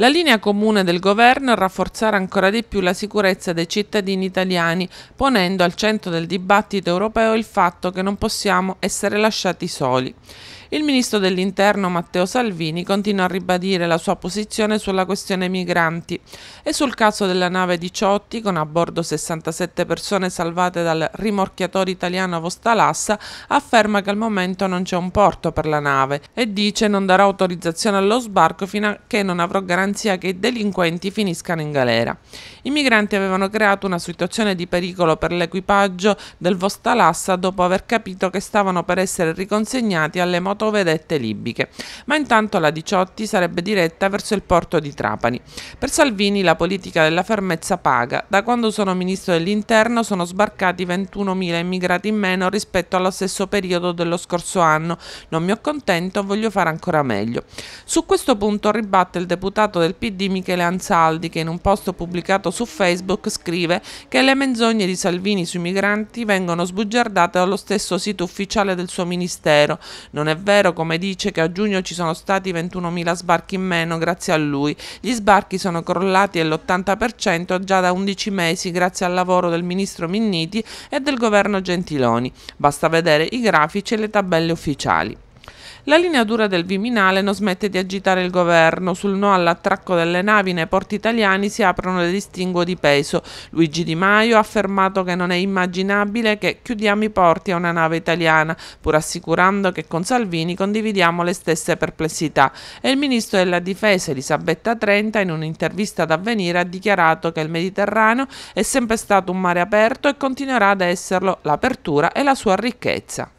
La linea comune del governo è rafforzare ancora di più la sicurezza dei cittadini italiani, ponendo al centro del dibattito europeo il fatto che non possiamo essere lasciati soli. Il ministro dell'Interno Matteo Salvini continua a ribadire la sua posizione sulla questione migranti e sul caso della nave Diciotti, con a bordo 67 persone salvate dal rimorchiatore italiano Vostalassa, afferma che al momento non c'è un porto per la nave e dice non darà autorizzazione allo sbarco fino a che non avrò garantito ansia che i delinquenti finiscano in galera. I migranti avevano creato una situazione di pericolo per l'equipaggio del Vostalassa dopo aver capito che stavano per essere riconsegnati alle motovedette libiche, ma intanto la 18 sarebbe diretta verso il porto di Trapani. Per Salvini la politica della fermezza paga. Da quando sono ministro dell'interno sono sbarcati 21.000 immigrati in meno rispetto allo stesso periodo dello scorso anno. Non mi accontento, voglio fare ancora meglio. Su questo punto ribatte il deputato candidato del PD Michele Ansaldi che in un post pubblicato su Facebook scrive che le menzogne di Salvini sui migranti vengono sbugiardate dallo stesso sito ufficiale del suo ministero. Non è vero come dice che a giugno ci sono stati 21.000 sbarchi in meno grazie a lui. Gli sbarchi sono crollati all'80% già da 11 mesi grazie al lavoro del ministro Minniti e del governo Gentiloni. Basta vedere i grafici e le tabelle ufficiali. La linea dura del Viminale non smette di agitare il governo. Sul no all'attracco delle navi nei porti italiani si aprono le distinguo di peso. Luigi Di Maio ha affermato che non è immaginabile che chiudiamo i porti a una nave italiana, pur assicurando che con Salvini condividiamo le stesse perplessità. E il ministro della Difesa Elisabetta Trenta in un'intervista ad avvenire ha dichiarato che il Mediterraneo è sempre stato un mare aperto e continuerà ad esserlo l'apertura e la sua ricchezza.